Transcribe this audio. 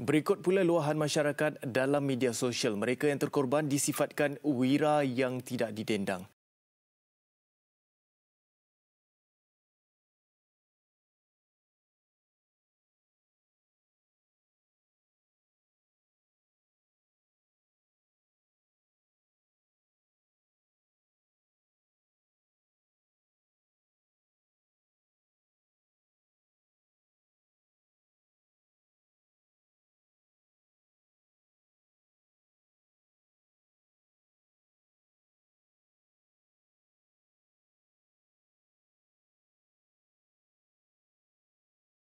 Berikut pula luahan masyarakat dalam media sosial. Mereka yang terkorban disifatkan wira yang tidak didendang.